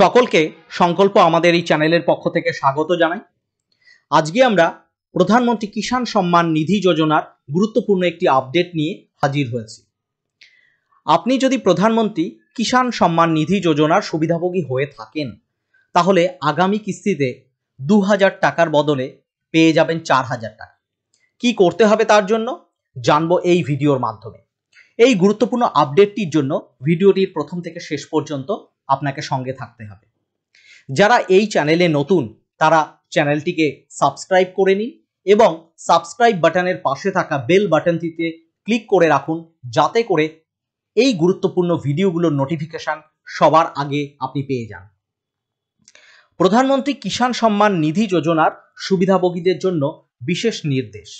সকলকে সংকল্প আমাদের এই চ্যানেলের পক্ষ থেকে স্বাগত জানাই আজকে আমরা প্রধানমন্ত্রী কিষাণ সম্মান নিধি যোজনার গুরুত্বপূর্ণ একটি আপডেট নিয়ে হাজির হয়েছি আপনি যদি প্রধানমন্ত্রী কিষাণ সম্মান নিধি যোজনার সুবিধাভোগী হয়ে থাকেন তাহলে আগামী কিস্তিতে দু হাজার টাকার বদলে পেয়ে যাবেন চার হাজার টাকা কি করতে হবে তার জন্য জানবো এই ভিডিওর মাধ্যমে এই গুরুত্বপূর্ণ আপডেটটির জন্য ভিডিওটির প্রথম থেকে শেষ পর্যন্ত আপনাকে সঙ্গে থাকতে হবে যারা এই চ্যানেলে নতুন তারা চ্যানেলটিকে সাবস্ক্রাইব করে নিন এবং সাবস্ক্রাইব বাটনের পাশে থাকা বেল বাটনটিতে ক্লিক করে রাখুন যাতে করে এই গুরুত্বপূর্ণ ভিডিওগুলোর নোটিফিকেশান সবার আগে আপনি পেয়ে যান প্রধানমন্ত্রী কিষাণ সম্মান নিধি যোজনার সুবিধাভোগীদের জন্য বিশেষ নির্দেশ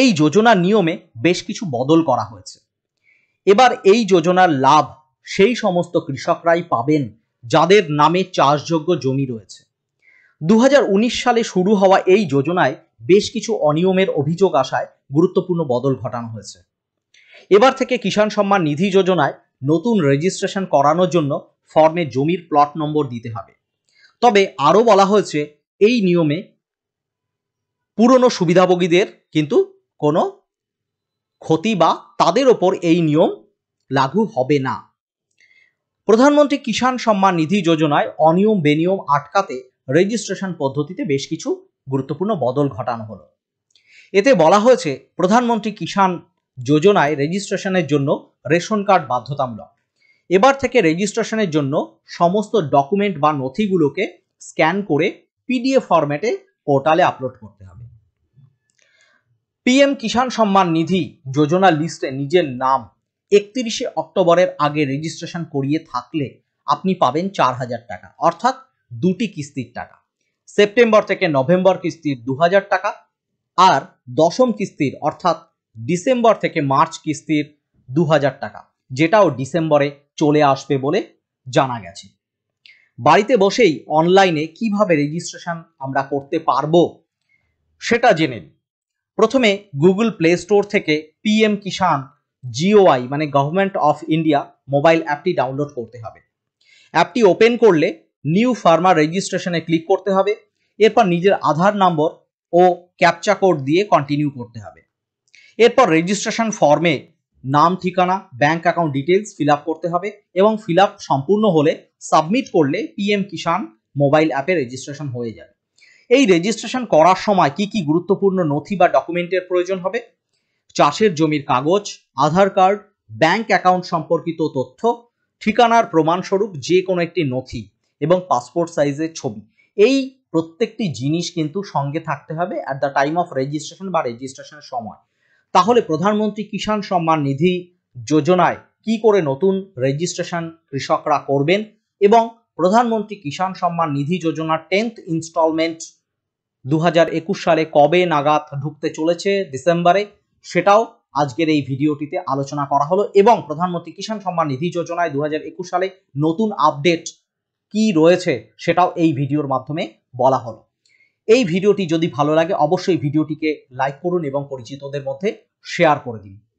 এই যোজনার নিয়মে বেশ কিছু বদল করা হয়েছে এবার এই যোজনার লাভ সেই সমস্ত কৃষকরাই পাবেন যাদের নামে চাষযোগ্য জমি রয়েছে দু সালে শুরু হওয়া এই যোজনায় বেশ কিছু অনিয়মের অভিযোগ আসায় গুরুত্বপূর্ণ বদল ঘটানো হয়েছে এবার থেকে কিষাণ সম্মান নিধি যোজনায় নতুন রেজিস্ট্রেশন করানোর জন্য ফর্মে জমির প্লট নম্বর দিতে হবে তবে আরও বলা হয়েছে এই নিয়মে পুরনো সুবিধাভোগীদের কিন্তু কোনো ক্ষতি বা তাদের ওপর এই নিয়ম লাগু হবে না প্রধানমন্ত্রী কিষাণ সম্মান নিধি যোজনায় অনিয়ম বেনিয়ম আটকাতে রেজিস্ট্রেশন পদ্ধতিতে বেশ কিছু গুরুত্বপূর্ণ বদল ঘটানো হলো এতে বলা হয়েছে প্রধানমন্ত্রী কিষাণ যোজনায় রেজিস্ট্রেশনের জন্য রেশন কার্ড বাধ্যতামূলক এবার থেকে রেজিস্ট্রেশনের জন্য সমস্ত ডকুমেন্ট বা নথিগুলোকে স্ক্যান করে পিডিএফ ফরম্যাটে পোর্টালে আপলোড করতে হবে পিএম কিষাণ সম্মান নিধি যোজনা লিস্টে নিজের নাম একত্রিশে অক্টোবরের আগে রেজিস্ট্রেশন করিয়ে থাকলে আপনি পাবেন চার হাজার টাকা অর্থাৎ দুটি কিস্তির টাকা সেপ্টেম্বর থেকে নভেম্বর কিস্তির দু হাজার টাকা আর দশম কিস্তির অর্থাৎ ডিসেম্বর থেকে মার্চ কিস্তির দু হাজার টাকা যেটাও ডিসেম্বরে চলে আসবে বলে জানা গেছে বাড়িতে বসেই অনলাইনে কিভাবে রেজিস্ট্রেশন আমরা করতে পারবো সেটা জেনে প্রথমে গুগল প্লে স্টোর থেকে পিএম কিষাণ জিওআই মানে গভর্নমেন্ট অফ ইন্ডিয়া মোবাইল অ্যাপটি ডাউনলোড করতে হবে অ্যাপটি ওপেন করলে নিউ ফার্মার রেজিস্ট্রেশনে ক্লিক করতে হবে এরপর নিজের আধার নম্বর ও ক্যাপচা কোড দিয়ে কন্টিনিউ করতে হবে এরপর রেজিস্ট্রেশন ফর্মে নাম ঠিকানা ব্যাংক অ্যাকাউন্ট ডিটেলস ফিল করতে হবে এবং ফিল সম্পূর্ণ হলে সাবমিট করলে পিএম কিষাণ মোবাইল অ্যাপে রেজিস্ট্রেশন হয়ে যাবে এই রেজিস্ট্রেশন করার সময় কি কি গুরুত্বপূর্ণ নথি বা ডকুমেন্টের প্রয়োজন হবে চাষের জমির কাগজ আধার কার্ড ব্যাংক অ্যাকাউন্ট সম্পর্কিত তথ্য ঠিকানার প্রমাণস্বরূপ যে কোনো একটি নথি এবং পাসপোর্ট সাইজের ছবি এই প্রত্যেকটি জিনিস কিন্তু সঙ্গে থাকতে হবে at the time of registration বা রেজিস্ট্রেশনের সময় তাহলে প্রধানমন্ত্রী কিষাণ সম্মান নিধি যোজনায় কি করে নতুন রেজিস্ট্রেশন কৃষকরা করবেন এবং প্রধানমন্ত্রী কিষাণ সম্মান নিধি যোজনার টেন্থ ইনস্টলমেন্ট দু সালে কবে নাগাদ ঢুকতে চলেছে ডিসেম্বরে সেটাও আজকের এই ভিডিওটিতে আলোচনা করা হলো এবং প্রধানমন্ত্রী কিষাণ সম্মান নিধি যোজনায় দু সালে নতুন আপডেট কি রয়েছে সেটাও এই ভিডিওর মাধ্যমে বলা হলো এই ভিডিওটি যদি ভালো লাগে অবশ্যই ভিডিওটিকে লাইক করুন এবং পরিচিতদের মধ্যে শেয়ার করে দিন